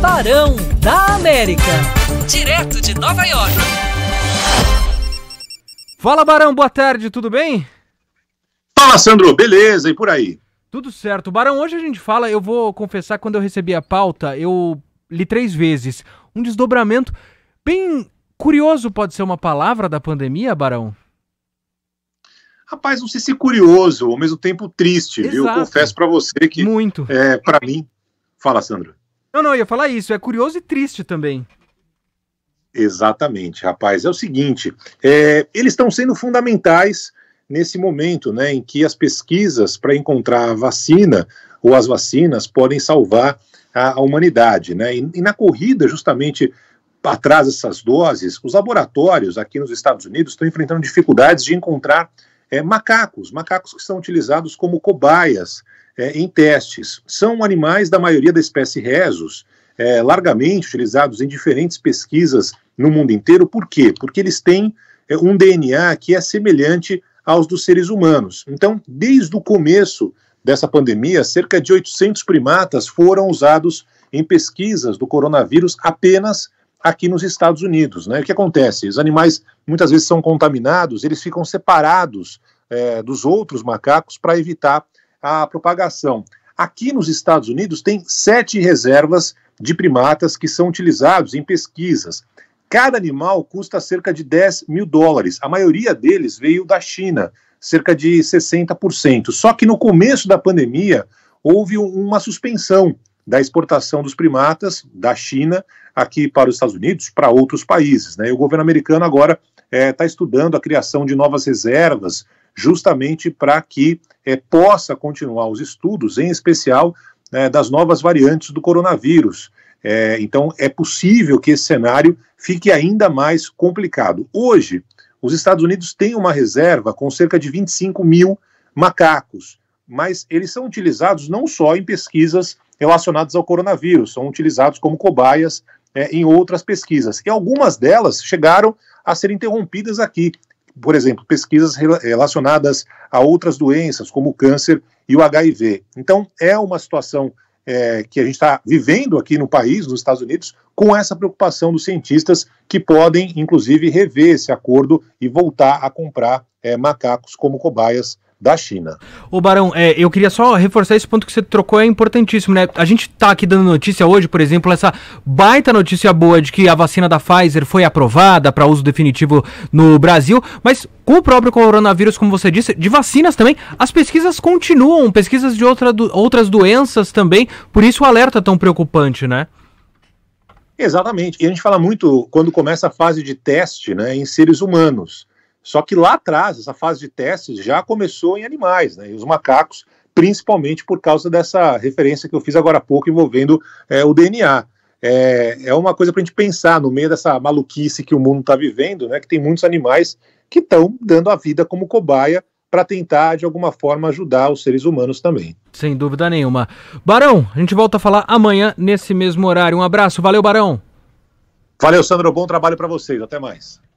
Barão da América, direto de Nova York. Fala Barão, boa tarde, tudo bem? Fala Sandro, beleza e por aí? Tudo certo. Barão, hoje a gente fala, eu vou confessar, quando eu recebi a pauta, eu li três vezes. Um desdobramento bem curioso pode ser uma palavra da pandemia, Barão? Rapaz, não sei se é curioso, ao mesmo tempo triste, Exato. viu? Confesso para você que. Muito. É, para mim. Fala, Sandro. Não, não, eu ia falar isso. É curioso e triste também. Exatamente, rapaz. É o seguinte: é, eles estão sendo fundamentais nesse momento, né, em que as pesquisas para encontrar a vacina ou as vacinas podem salvar a, a humanidade, né? E, e, na corrida, justamente atrás dessas doses, os laboratórios aqui nos Estados Unidos estão enfrentando dificuldades de encontrar é, macacos, macacos que são utilizados como cobaias é, em testes. São animais da maioria da espécie Rhesus, é, largamente utilizados em diferentes pesquisas no mundo inteiro. Por quê? Porque eles têm é, um DNA que é semelhante aos dos seres humanos. Então, desde o começo dessa pandemia, cerca de 800 primatas foram usados em pesquisas do coronavírus apenas aqui nos Estados Unidos. Né? O que acontece? Os animais muitas vezes são contaminados, eles ficam separados é, dos outros macacos para evitar a propagação. Aqui nos Estados Unidos tem sete reservas de primatas que são utilizados em pesquisas. Cada animal custa cerca de 10 mil dólares. A maioria deles veio da China, cerca de 60%. Só que no começo da pandemia houve uma suspensão da exportação dos primatas da China aqui para os Estados Unidos, para outros países. Né? E o governo americano agora está é, tá estudando a criação de novas reservas, justamente para que é, possa continuar os estudos, em especial né, das novas variantes do coronavírus. É, então, é possível que esse cenário fique ainda mais complicado. Hoje, os Estados Unidos têm uma reserva com cerca de 25 mil macacos mas eles são utilizados não só em pesquisas relacionadas ao coronavírus, são utilizados como cobaias é, em outras pesquisas. E algumas delas chegaram a ser interrompidas aqui. Por exemplo, pesquisas relacionadas a outras doenças, como o câncer e o HIV. Então, é uma situação é, que a gente está vivendo aqui no país, nos Estados Unidos, com essa preocupação dos cientistas que podem, inclusive, rever esse acordo e voltar a comprar é, macacos como cobaias da China. O Barão, é, eu queria só reforçar esse ponto que você trocou, é importantíssimo, né? A gente tá aqui dando notícia hoje, por exemplo, essa baita notícia boa de que a vacina da Pfizer foi aprovada para uso definitivo no Brasil, mas com o próprio coronavírus, como você disse, de vacinas também, as pesquisas continuam, pesquisas de outra do, outras doenças também, por isso o alerta é tão preocupante, né? Exatamente. E a gente fala muito quando começa a fase de teste né, em seres humanos. Só que lá atrás, essa fase de testes já começou em animais, né? E os macacos, principalmente por causa dessa referência que eu fiz agora há pouco envolvendo é, o DNA. É, é uma coisa para a gente pensar no meio dessa maluquice que o mundo está vivendo, né? Que tem muitos animais que estão dando a vida como cobaia para tentar, de alguma forma, ajudar os seres humanos também. Sem dúvida nenhuma. Barão, a gente volta a falar amanhã nesse mesmo horário. Um abraço, valeu, Barão. Valeu, Sandro. Bom trabalho para vocês. Até mais.